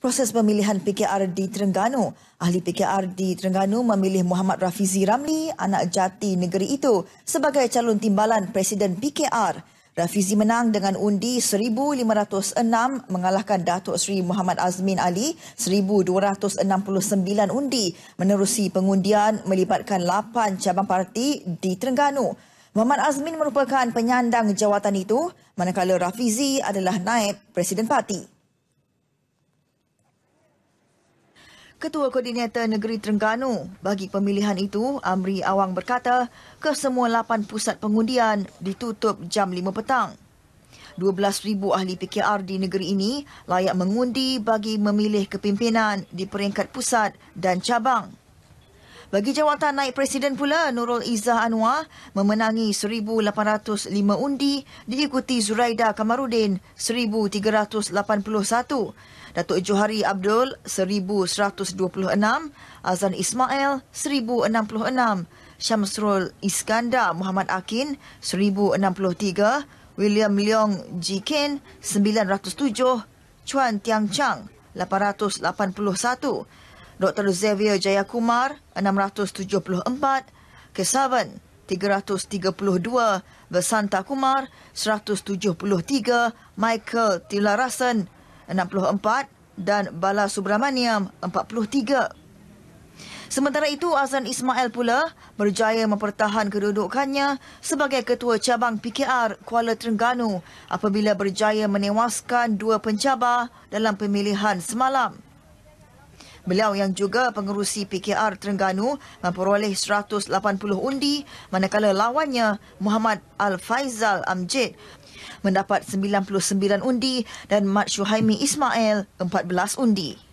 Proses pemilihan PKR di Terengganu. Ahli PKR di Terengganu memilih Muhammad Rafizi Ramli, anak jati negeri itu, sebagai calon timbalan Presiden PKR. Rafizi menang dengan undi 1,506 mengalahkan Datuk Seri Muhammad Azmin Ali 1,269 undi menerusi pengundian melibatkan 8 cabang parti di Terengganu. Muhammad Azmin merupakan penyandang jawatan itu manakala Rafizi adalah naib Presiden Parti. Ketua Koordinator Negeri Terengganu bagi pemilihan itu, Amri Awang berkata, kesemua 8 pusat pengundian ditutup jam lima petang. 12,000 ahli PKR di negeri ini layak mengundi bagi memilih kepimpinan di peringkat pusat dan cabang. Bagi jawatan naik presiden pula, Nurul Izzah Anwar memenangi 1,805 undi diikuti Zuraida Kamarudin 1,381, Datuk Johari Abdul 1,126, Azan Ismail 1,066, Syamsrul Iskandar Muhammad Akin 1,063, William Leong Ji Kin 907, Chuan Tiang Chang 881, Dr. Xavier Jayakumar 674, Kesavan 332, Vesanta Kumar 173, Michael Tilarasan 64 dan Bala Subramaniam 43. Sementara itu, Azan Ismail pula berjaya mempertahan kedudukannya sebagai ketua cabang PKR Kuala Terengganu apabila berjaya menewaskan dua pencabar dalam pemilihan semalam. Beliau yang juga pengerusi PKR Terengganu memperoleh 180 undi manakala lawannya Muhammad Al-Faizal Amjid mendapat 99 undi dan Mat Syuhaimi Ismail 14 undi.